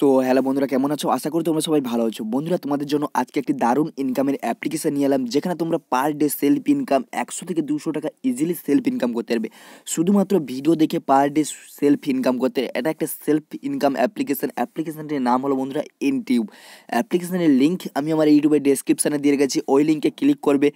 so hello বন্ধুরা কেমন আছো আশা করি তোমরা সবাই ভালো আছো বন্ধুরা তোমাদের জন্য আজকে একটি দারুণ ইনকামের অ্যাপ্লিকেশান নিয়ে এলাম যেখানে তোমরা পার ডে সেলফ ইনকাম একশো থেকে দুশো টাকা ইজিলি সেলফ ইনকাম করতে পারবে শুধুমাত্র ভিডিও দেখে পার ডে সেলফ ইনকাম করতে এটা একটা সেলফ ইনকাম অ্যাপ্লিকেশান অ্যাপ্লিকেশানটির নাম হলো বন্ধুরা ইনটিউব অ্যাপ্লিকেশানের লিঙ্ক আমি আমার ইউটিউবের ডেসক্রিপশানে দিয়ে গেছি ওই লিঙ্কে ক্লিক করবে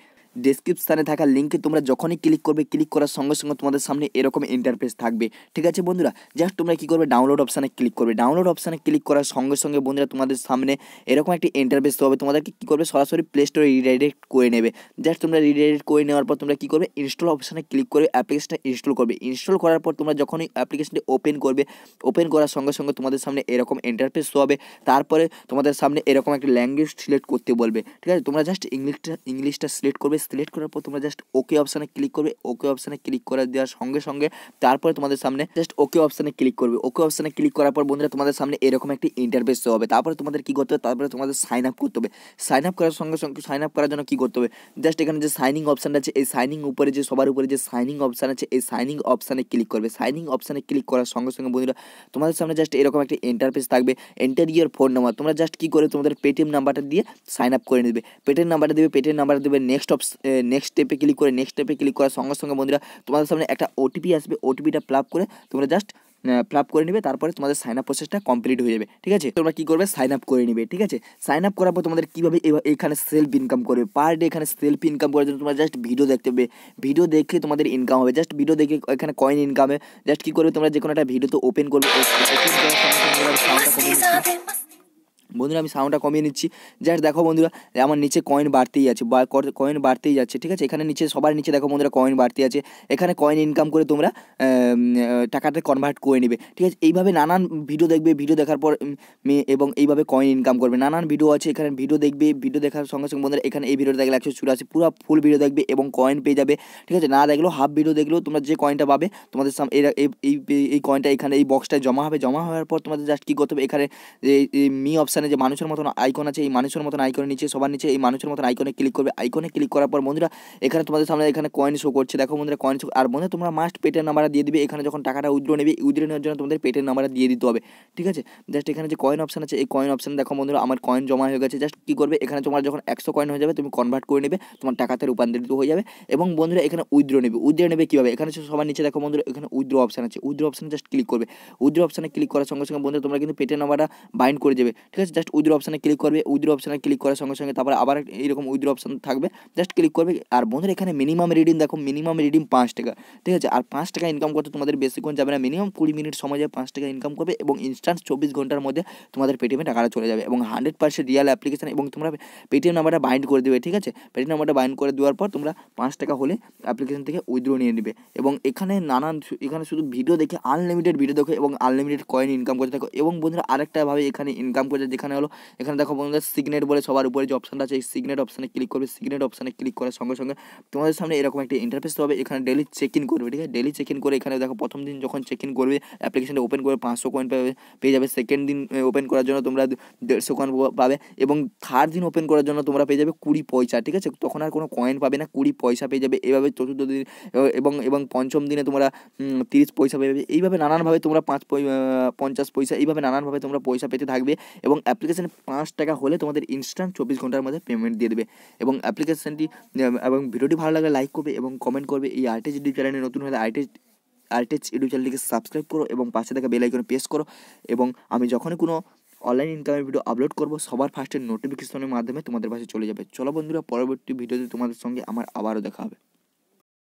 ডিসক্রিপশানে থাকা লিঙ্কে তোমরা যখনই ক্লিক করবে ক্লিক করার সঙ্গে সঙ্গে তোমাদের সামনে এরকম ইন্টারফেস থাকবে ঠিক আছে বন্ধুরা জাস্ট তোমরা কী করবে ডাউনলোড অপশানে ক্লিক করবে ডাউনলোড অপশানে ক্লিক করার সঙ্গে সঙ্গে বন্ধুরা তোমাদের সামনে এরকম একটি ইন্টারফেস হবে তোমাদেরকে কী করবে সরাসরি প্লে স্টোরে রিডাইরেক্ট করে নেবে জাস্ট তোমরা রিডাইরেক্ট করে নেওয়ার পর তোমরা কী করবে ইনস্টল অপশানে ক্লিক করবে অ্যাপ্লিকেশনটা ইনস্টল করবে ইনস্টল করার পর তোমরা যখনই অ্যাপ্লিকেশনটি ওপেন করবে ওপেন করার সঙ্গে সঙ্গে তোমাদের সামনে এরকম ইন্টারফেস হবে তারপরে তোমাদের সামনে এরকম একটি ল্যাঙ্গুয়েজ সিলেক্ট করতে বলবে ঠিক আছে তোমরা জাস্ট ইংলিশটা ইংলিশটা সিলেক্ট করবে সিলেক্ট করার পর তোমরা জাস্ট ওকে অপশানে ক্লিক করবে ওকে অপশানে ক্লিক করে দেওয়ার সঙ্গে সঙ্গে তারপরে তোমাদের সামনে জাস্ট ওকে অপশানে ক্লিক করবে ওকে অপশানে ক্লিক করার পর বন্ধুরা তোমাদের সামনে এরকম একটি ইন্টারফেস হবে তারপরে তোমাদের কি করতে হবে তারপরে তোমাদের সাইন আপ করতে হবে সাইন আপ করার সঙ্গে সঙ্গে সাইন আপ করার জন্য কি করতে হবে জাস্ট এখানে যে সাইনিং অপশান আছে এই সাইনিং উপরে যে সবার উপরে যে সাইনিং অপশান আছে এই সাইনিং অপশানে ক্লিক করবে সাইনিং অপশানে ক্লিক করার সঙ্গে সঙ্গে বন্ধুরা তোমাদের সামনে জাস্ট এরকম একটি ইন্টারফেস থাকবে এন্টার ইয়ার ফোন নাম্বার তোমরা জাস্ট কি করে তোমাদের পেটিএম নাম্বারটা দিয়ে সাইন আপ করে নেবে পেটিএম নাম্বারটা দেবে পেটিএম নাম্বারটা দেবে নেক্সট অপশান নেক্সট স্টেপে ক্লিক করে নেক্সট স্টেপে ক্লিক করার সঙ্গে সঙ্গে বন্ধুরা তোমাদের সামনে একটা ওটিপি আসবে ওটিপিটা প্লাপ করে তোমরা জাস্ট প্লাপ করে নেবে তারপরে তোমাদের সাইন আপ প্রসেসটা কমপ্লিট হয়ে যাবে ঠিক আছে তোমরা কী করবে সাইন আপ করে নেবে ঠিক আছে সাইন আপ করার পর তোমাদের কীভাবে এখানে সেলফ ইনকাম করবে পার ডে এখানে সেলফ ইনকাম করার জন্য তোমরা জাস্ট ভিডিও দেখতে হবে ভিডিও দেখে তোমাদের ইনকাম হবে জাস্ট ভিডিও দেখে এখানে কয়েন ইনকাম হবে জাস্ট কী করবে তোমরা যে কোনো একটা ভিডিও তো ওপেন করবে বন্ধুরা আমি সাউন্ডটা কমিয়ে নিচ্ছি জাস্ট দেখো বন্ধুরা আমার নিচে কয়েন বাড়তেই আছে বা কয়েন বাড়তেই যাচ্ছে ঠিক আছে এখানে নিচে সবার নিচে দেখো বন্ধুরা কয়েন বাড়তে আছে এখানে কয়েন ইনকাম করে তোমরা টাকাতে কনভার্ট করে নেবে ঠিক আছে এইভাবে নানান ভিডিও দেখবে ভিডিও দেখার পর মেয়ে এবং এইভাবে কয়েন ইনকাম করবে নানান ভিডিও আছে এখানে ভিডিও দেখবে ভিডিও দেখার সঙ্গে সঙ্গে বন্ধুরা এখানে এই ভিডিওটা দেখলে একশো চুরাশি পুরো ফুল ভিডিও দেখবে এবং কয়েন পেয়ে যাবে ঠিক আছে না দেখলেও হাফ ভিডিও দেখলেও তোমরা যে কয়েনটা পাবে তোমাদের এই এই কয়েনটা এখানে এই বক্সটায় জমা হবে জমা হওয়ার পর তোমাদের জাস্ট কী করতে হবে এখানে মি অপশান এখানে যে মানুষের মতন আইকন আছে এই মানুষের মতন আইকনের নিচে সবার নিচে এই মানুষের মতন আইকনে ক্লিক করবে আইকনে ক্লিক করার পর বন্ধুরা এখানে তোমাদের সামনে এখানে কয়েন শো করছে দেখো বন্ধুরা কয়েন শো আর বন্ধু তোমরা মাস্ট পেটের নাম্বার দিয়ে দিবে এখানে যখন টাকাটা উইড্রো নেবে উইড্রো নেওয়ার জন্য তোমাদের পেটের নাম্বার দিয়ে দিতে হবে ঠিক আছে জাস্ট এখানে যে কয়েন অপশান আছে এই কয়েন অপশন দেখো বন্ধুরা আমার কয়েন জমা হয়ে গেছে জাস্ট কী করবে এখানে তোমার যখন একশো কয়েন হয়ে যাবে তুমি কনভার্ট করে নেবে তোমার টাকাতে রূপান্তরিত হয়ে যাবে এবং বন্ধুরা এখানে উইড্রো নেবে উইড্রো নেবে কীভাবে এখানে সবার নিচে দেখো বন্ধুরা এখানে উইড্রো অপশন আছে উইড্রো অপশনে জাস্ট ক্লিক করবে উইড্রো অপশানে ক্লিক করার সঙ্গে সঙ্গে বন্ধুরা তোমরা কিন্তু পেটের নাম্বারটা বাইন্ড করে দেবে ঠিক আছে জাস্ট উইদ্র অপশানে ক্লিক করবে উইদ্র অপশানে ক্লিক করার সঙ্গে সঙ্গে তারপর আবার এইরকম উইদ্র অপশান থাকবে জাস্ট ক্লিক করবে আর বন্ধুরা এখানে মিনিমাম রিডিম দেখো মিনিমাম রিডিম পাঁচ টাকা ঠিক আছে আর পাঁচ টাকা ইনকাম করতে তোমাদের বেশিক্ষণ যাবে না মিনিমাম কুড়ি মিনিট সময় যাবে পাঁচ টাকা ইনকাম করবে এবং ইনস্ট্যান্ট চব্বিশ ঘন্টার মধ্যে তোমাদের পেটিএমে টাকাটা চলে যাবে এবং হান্ড্রেড পার্সেন্ট রিয়াল অ্যাপ্লিকেশন এবং তোমরা পেটিএম নাম্বারটা বাইন্ড করে দেবে ঠিক আছে পেটিএম নাম্বারটা বাইন্ড করে দেওয়ার পর তোমরা পাঁচ টাকা হলে অ্যাপ্লিকেশন থেকে উইথড্র নিয়ে নেবে এবং এখানে নানান এখানে শুধু ভিডিও দেখে আনলিমিটেড ভিডিও দেখো এবং আনলিমিটেড কয়েন ইনকাম করতে থাকো এবং বন্ধুরা আরেকটাভাবে এখানে ইনকাম করতে যেখানে হলো এখানে দেখো বন্ধুদের সিগনেট বলে সবার উপরে যে অপশানটা আছে এই সিগনেট অপশানে ক্লিক করবে সিগনেট অপশানে ক্লিক করার সঙ্গে সঙ্গে তোমাদের সামনে এরকম একটি ইন্টারফেস হবে এখানে ডেলি চেক ইন করবে ঠিক আছে ডেলি চেক ইন করে এখানে দেখো প্রথম দিন যখন চেক ইন করবে অ্যাপ্লিকেশনটা ওপেন করে পাঁচশো কয়েন পাবে পেয়ে যাবে সেকেন্ড দিন ওপেন করার জন্য তোমরা দেড়শো কয়েন পাবে এবং থার্ড দিন ওপেন করার জন্য তোমরা পেয়ে যাবে কুড়ি পয়সা ঠিক আছে তখন আর কোনো কয়েন পাবে না কুড়ি পয়সা পেয়ে যাবে এভাবে চতুর্থ দিন এবং এবং পঞ্চম দিনে তোমরা তিরিশ পয়সা পেয়ে যাবে এইভাবে নানানভাবে তোমরা পাঁচ পঞ্চাশ পয়সা এইভাবে নানানভাবে তোমরা পয়সা পেতে থাকবে এবং অ্যাপ্লিকেশানে পাঁচ টাকা হলে তোমাদের ইনস্ট্যান্ট চব্বিশ ঘন্টার মধ্যে পেমেন্ট দিয়ে দেবে এবং অ্যাপ্লিকেশানটি এবং ভিডিওটি ভালো লাগলে লাইক করবে এবং কমেন্ট করবে এই আর্টেজ ইউটিউব চ্যানেলে নতুন হলে আর্টেজ আর্টেজ ইউটিউব চ্যানেলটিকে সাবস্ক্রাইব করো এবং পাশে থাকা বেল প্রেস করো এবং আমি যখনই কোনো অনলাইন ইনকামের ভিডিও আপলোড করবো সবার ফার্স্টে নোটিফিকেশনের মাধ্যমে তোমাদের পাশে চলে যাবে চলো বন্ধুরা পরবর্তী ভিডিওতে তোমাদের সঙ্গে আমার আবারও দেখা হবে